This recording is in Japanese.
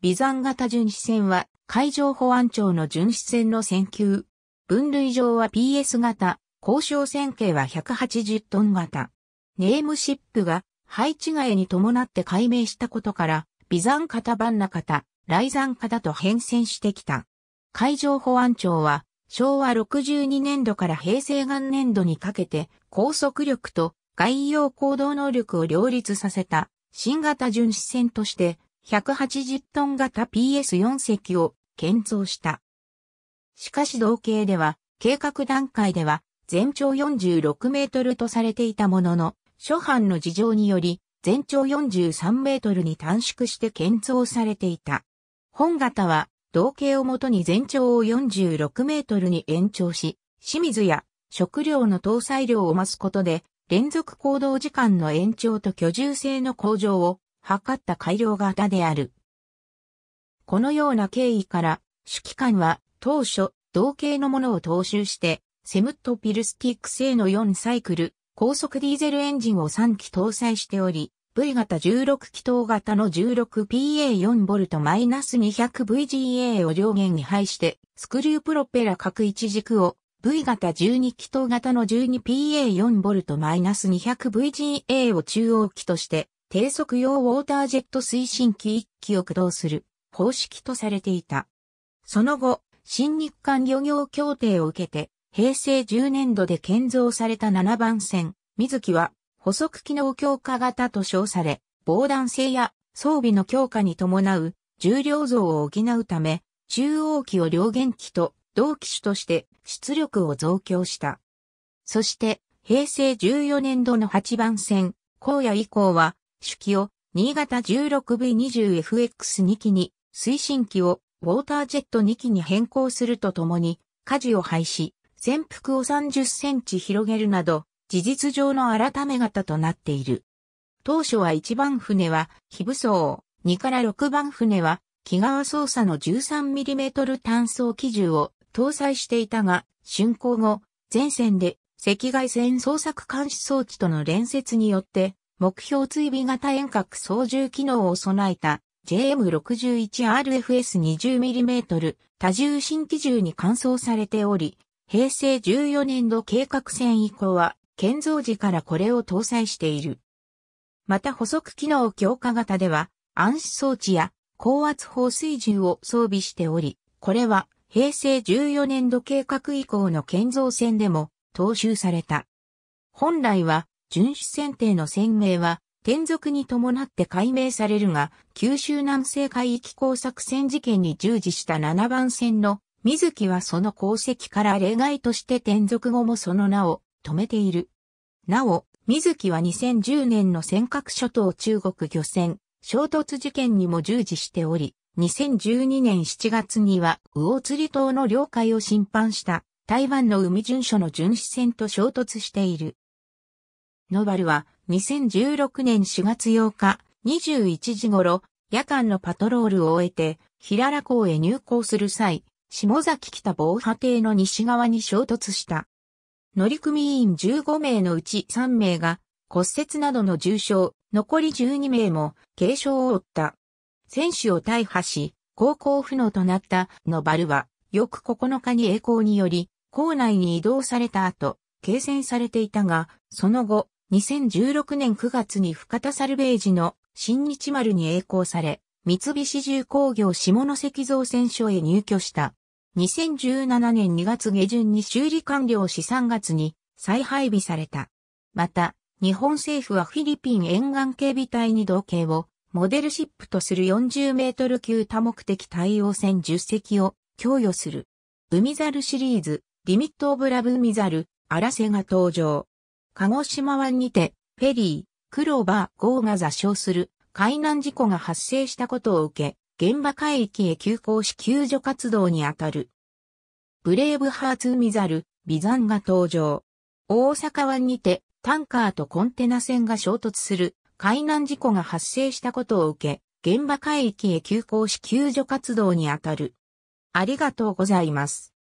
微山型巡視船は海上保安庁の巡視船の船級。分類上は PS 型、交渉船系は180トン型。ネームシップが配置替えに伴って解明したことから、微山型バンナ型、雷山型と変遷してきた。海上保安庁は昭和62年度から平成元年度にかけて高速力と外洋行動能力を両立させた新型巡視船として180トン型 PS4 隻を建造した。しかし同型では、計画段階では全長46メートルとされていたものの、初版の事情により全長43メートルに短縮して建造されていた。本型は同型をもとに全長を46メートルに延長し、清水や食料の搭載量を増すことで、連続行動時間の延長と居住性の向上を測った改良型である。このような経緯から、主機関は当初、同型のものを踏襲して、セムットピルスティック製の4サイクル、高速ディーゼルエンジンを3機搭載しており、V 型16気筒型の 16PA4V-200VGA を両弦に配して、スクリュープロペラ各一軸を V 型12気筒型の 12PA4V-200VGA を中央機として低速用ウォータージェット推進機1機を駆動する方式とされていた。その後、新日韓漁業協定を受けて、平成10年度で建造された7番線、水木は、補足機能強化型と称され、防弾性や装備の強化に伴う重量増を補うため、中央機を両元機と同機種として出力を増強した。そして、平成14年度の8番線、荒野以降は、主機を新潟 16V20FX2 機に、推進機をウォータージェット2機に変更するとともに、舵を廃止、潜伏を30センチ広げるなど、事実上の改め型となっている。当初は1番船は非武装、2から6番船は木川操作の 13mm 単装機銃を搭載していたが、竣工後、前線で赤外線捜索監視装置との連接によって目標追尾型遠隔操縦機能を備えた JM61RFS20mm 多重新機銃に換装されており、平成14年度計画戦以降は建造時からこれを搭載している。また補足機能強化型では暗視装置や高圧放水銃を装備しており、これは平成14年度計画以降の建造戦でも踏襲された。本来は巡視船艇の船名は、転属に伴って改名されるが、九州南西海域工作船事件に従事した7番船の水木はその功績から例外として転属後もその名を止めている。なお、水木は2010年の尖閣諸島中国漁船衝突事件にも従事しており、2012年7月には魚釣島の領海を侵犯した台湾の海巡署の巡視船と衝突している。ノバルは2016年4月8日21時頃、夜間のパトロールを終えて、平良港へ入港する際、下崎北防波堤の西側に衝突した。乗組員15名のうち3名が骨折などの重傷、残り12名も軽傷を負った。選手を大破し、航行不能となったノバルは、翌9日に栄光により、港内に移動された後、継戦されていたが、その後、2016年9月に深田サルベージの新日丸に栄光され、三菱重工業下関造船所へ入居した。2017年2月下旬に修理完了し3月に再配備された。また、日本政府はフィリピン沿岸警備隊に同型をモデルシップとする40メートル級多目的対応船10隻を供与する。海猿シリーズ、リミット・オブ・ラブ・海猿、アラセが登場。鹿児島湾にて、フェリー、黒場号が座礁する海難事故が発生したことを受け、現場海域へ急行し救助活動に当たる。ブレイブハーツ海猿、ビザンが登場。大阪湾にて、タンカーとコンテナ船が衝突する海難事故が発生したことを受け、現場海域へ急行し救助活動に当たる。ありがとうございます。